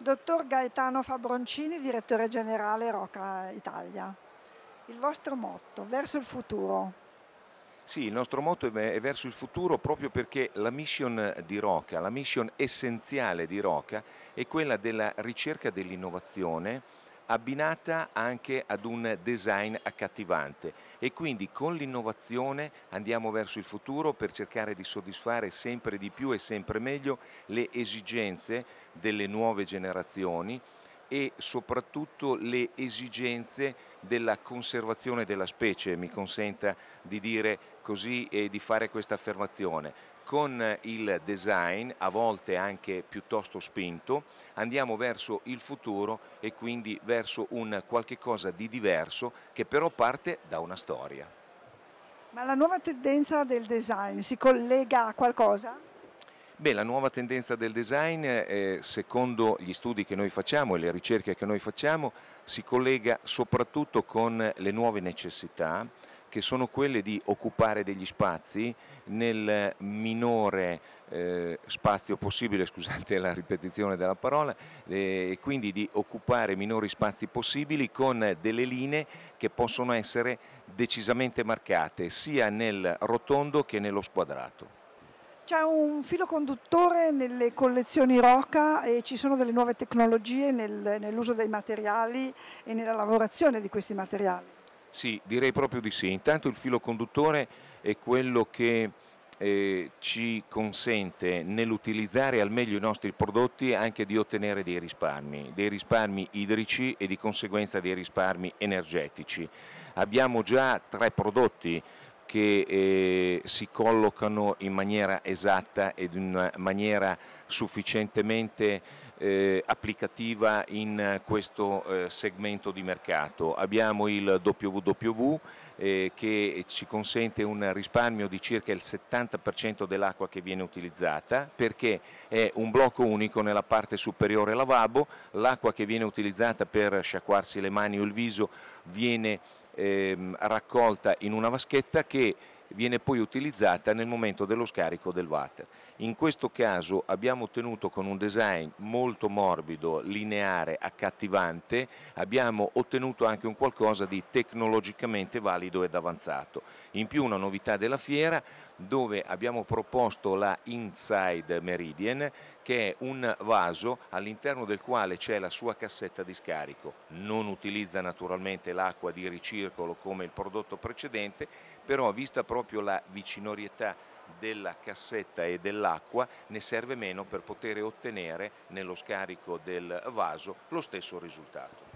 Dottor Gaetano Fabroncini, direttore generale Roca Italia. Il vostro motto, verso il futuro. Sì, il nostro motto è verso il futuro proprio perché la mission di Roca, la mission essenziale di Roca è quella della ricerca dell'innovazione abbinata anche ad un design accattivante e quindi con l'innovazione andiamo verso il futuro per cercare di soddisfare sempre di più e sempre meglio le esigenze delle nuove generazioni e soprattutto le esigenze della conservazione della specie, mi consenta di dire così e di fare questa affermazione con il design, a volte anche piuttosto spinto, andiamo verso il futuro e quindi verso un qualche cosa di diverso che però parte da una storia. Ma la nuova tendenza del design si collega a qualcosa? Beh, la nuova tendenza del design, eh, secondo gli studi che noi facciamo e le ricerche che noi facciamo, si collega soprattutto con le nuove necessità che sono quelle di occupare degli spazi nel minore eh, spazio possibile, scusate la ripetizione della parola, eh, e eh, quindi di occupare minori spazi possibili con delle linee che possono essere decisamente marcate sia nel rotondo che nello squadrato. C'è un filo conduttore nelle collezioni Roca e ci sono delle nuove tecnologie nel, nell'uso dei materiali e nella lavorazione di questi materiali. Sì, direi proprio di sì. Intanto il filo conduttore è quello che eh, ci consente nell'utilizzare al meglio i nostri prodotti anche di ottenere dei risparmi, dei risparmi idrici e di conseguenza dei risparmi energetici. Abbiamo già tre prodotti che eh, si collocano in maniera esatta ed in maniera sufficientemente eh, applicativa in questo eh, segmento di mercato. Abbiamo il WW eh, che ci consente un risparmio di circa il 70% dell'acqua che viene utilizzata perché è un blocco unico nella parte superiore lavabo, l'acqua che viene utilizzata per sciacquarsi le mani o il viso viene Ehm, raccolta in una vaschetta che viene poi utilizzata nel momento dello scarico del water. In questo caso abbiamo ottenuto con un design molto morbido, lineare, accattivante, abbiamo ottenuto anche un qualcosa di tecnologicamente valido ed avanzato. In più una novità della fiera dove abbiamo proposto la Inside Meridian che è un vaso all'interno del quale c'è la sua cassetta di scarico. Non utilizza naturalmente l'acqua di ricircolo come il prodotto precedente, però vista proprio proprio la vicinorietà della cassetta e dell'acqua ne serve meno per poter ottenere nello scarico del vaso lo stesso risultato.